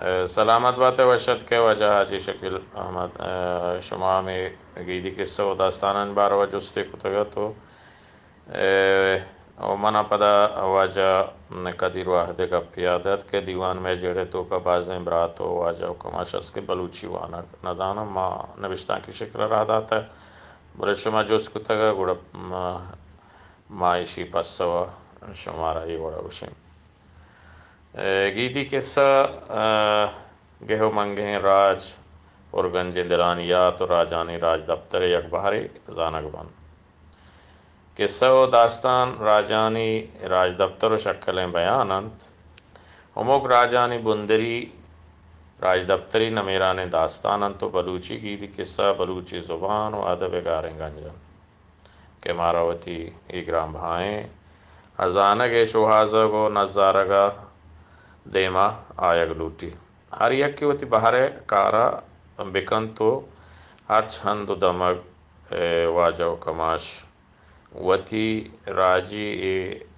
सलामत बात वशत के वजह हाजी शकील अहमद शुमा में गीदी व दास्तान बार वजुस्ते कुतग तो मना पदा वाजा कदीर वाहद का प्यादत के दीवान में जड़े तो कबाज बरात हो वाजा कमाशस के बलूची वाना नजाना माँ नविश्ता की शिक्र रहा था बोले शुमा उसको तक गुड़ माइशी पसवा शुमारा ये बड़ा उशिम गीदी सा गेहो मंगे राज और गंजे दिरानियात तो राजानी राज दफ्तर अखबार जानकबन किस्सा व दास्तान राजानी राज दफ्तर व शक्ल बयानंत हमुक राजानी बुंदरी राज दफ्तरी न मेरा ने दास्तान तो बलूची गीत किस्सा बलूची जुबान व अदब गारें गंजन के मारावती ई ग्राम भाएँ हजानग शोहाजग व नजारगा देमा आयगलूटी हर वती बहारे कारा बिकंतो हर छंद दमग वाजव कमाश वती राजी ए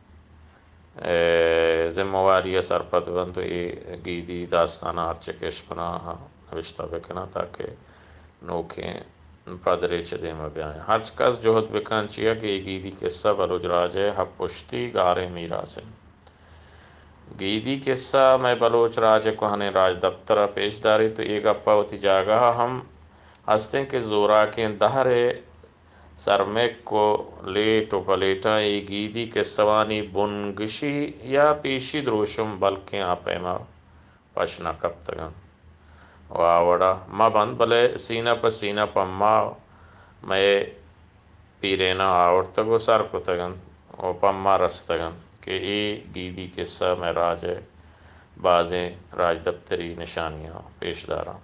जिम्मेवारी सरपत बंद ए गीदी दास्ताना हर चकेशपना रिश्ता बिकना ताके नोखे पदरे च देम ब्याह हर्च कस जोहत बिकांचिया के गीदी के सब अरुज राज है हपुष्टि गारे मीरा सिंह गीदी के ಗೈದಿ ಕೆಸ್ಸ ಮೈ राज ರಾಜಕಹನೆ पेश दारी तो एक ಏಗಪ್ಪ उती जागा हम हंसते के जोरा के दहरे सरमे को लेट उपलेटा ये गीदी के सवानी बुनगिशी या पीशी द्रोशुम बल्कि आपेमा पशना कब तगन वावड़ा माँ बंद भले सीना पर सीना पम्मा मैं पीरेना आवड़ तगो सर को तगन ओ पम्मा रस तगन के ए गीदी के स में राज है बाजें राज दफ्तरी निशानियाँ पेशदारा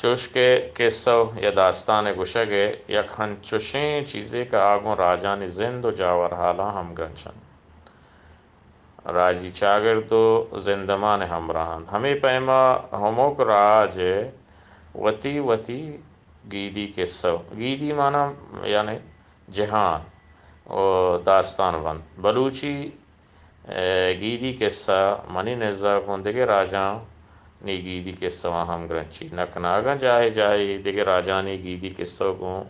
चुशके के सव या दास्तान गुशगे यखन चुशें चीज़ें का आगों ने जिंद जावर हाला हम गंशन राजी चागर तो ने हमरान हमें पैमा हमोक राज वती वती गीदी के सव गीदी माना यानी जहान और दास्तान बंद बलूची गीदी किस्सा मनी निर्जा को दिखे राजा ने गीदी किस्सा वहां हम ग्रंची नक जाए जाए दिखे राजा ने गीदी किस्सों को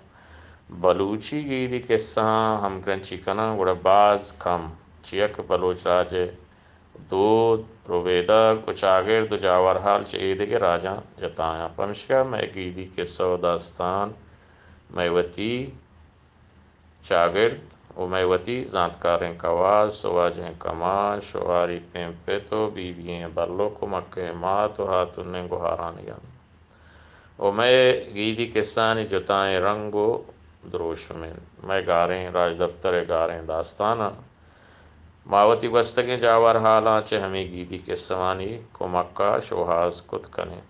बलूची गीदी किस्सा हम ग्रंची कना गुड़ा बाज खम चियक बलूच राजे दो प्रोवेदा कुछ आगेर दो जावर हाल चे दिखे राजा जताया पमशिका मैं गीदी किस्सा दास्तान मैवती चागिर्द उमयवती जानकारें कवाज सुवाजें कमाज सुवारी पेम पे तो बीवी बल्लो कुमके माँ तो हाथ गुहारा नियम उमय गीदी सानी जुताए रंगो द्रोश में मैं गारें राज दफ्तर गारें दास्ताना मावती वस्तगें जावर हाल हालांच हमें गीदी के समानी मक्का शोहाज कुत कने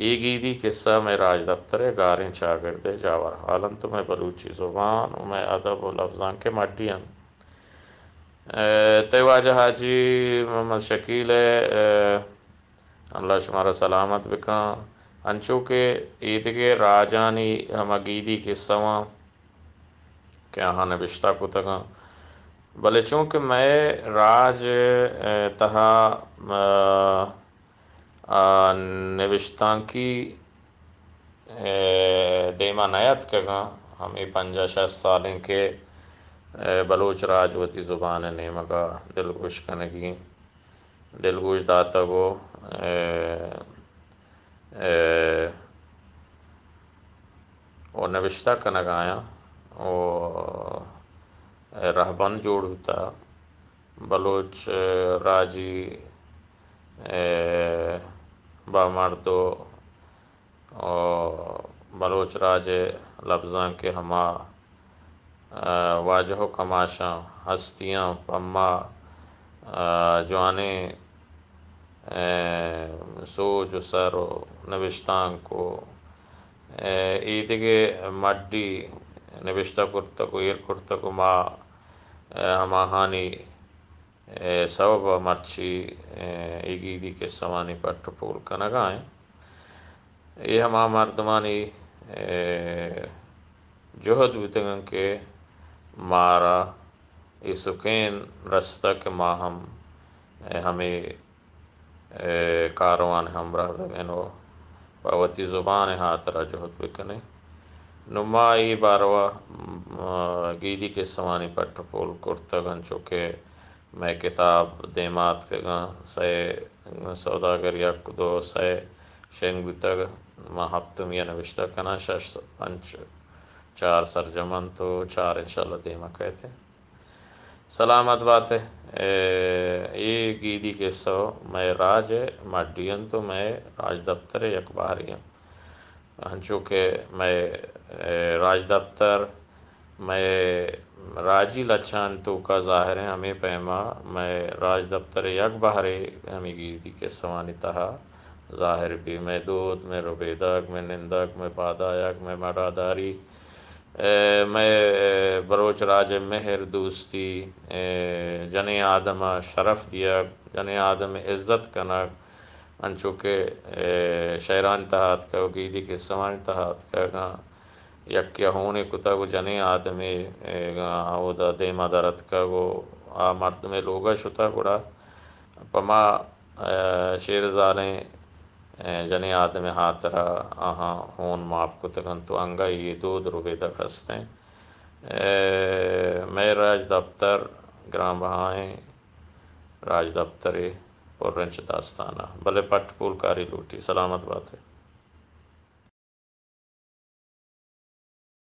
ईगीदी किस्सा में राज दफ्तर दफ्तरे गारें दे जावर हालंत में बलूची ज़ुबान में अदब लफ्ज़ां के मटियन तेवाज हाजी मोहम्मद शकील है अल्लाह शुमारा सलामत बिका अंशू के ईद के राजानी हम अगीदी किस्सा क्या हाँ नबिश्ता को तगा भले चूँकि मैं राज तहा અન નેવિષ્ઠાન કી એ દેમાનત કગા હમે પંજશ શ સાલ કે બલોચ રાજવતી Zuban હે મેગા દિલ ઉશ કને કી દિલ ઉશ દાતગો એ ઓ નેવિષ્ઠા કને કાયા ઓ રહેબન જોડ હોતા બલોચ રાજી એ बामर तो और बलोच राज लफ्ज़ा के हमा वाजह कमाशा हस्तियाँ पम्मा जवाने जो सर नविश्तां को ईदगे मड्डी नविश्ता कुर्तको ईर कुर्तको मा हमा हानि sababa marchi égiidike samani pattapol kanagaye ehama mardamani johad bitanganke mara isuken rastak maham hame कारवान हमरा नो पावती जुबान हाथरा जोहत बिकने नुमाई बारवा गीदी के समानी पट्टपोल कुर्तगन चौके मैं किताब देमात से सौदागरिया दो से शेंग बितर महात्म या नविश्ता कना शश पंच चार सरजमन तो चार इंशाल्लाह देमा कहते सलामत बात है ये गीदी के सौ मैं राज है माडियन तो मैं राज दफ्तर है यकबारी हूँ चूँकि मैं राज दफ्तर मैं राजी लच्छान तो का ज़ाहिर है हमें पैमा मैं राज दफ्तर यक बहरे हमें गिरदी के समानतः ज़ाहिर भी मैं दूत मैं रुबेदक मैं निंदक मैं पादायक मैं मरादारी मैं बरोच राज मेहर दोस्ती जने आदम शरफ दिया जने आदम इज़्ज़त कनक अनचुके शहरान तहत का गीदी के समान तहत का यज्ञ होने कुत जने आदमी दे मदरथ को आ मर्द में लोग शुता गुड़ा पमा शेरजाने जने आदमी हाथ रहा आहा होन माफ कुत तो अंग ये दो द्रुवे दखसते मैं राज दफ्तर ग्राम बहाए राज दफ्तरे और रंच दास्ताना भले पट पुल कारी लूटी सलामत बात है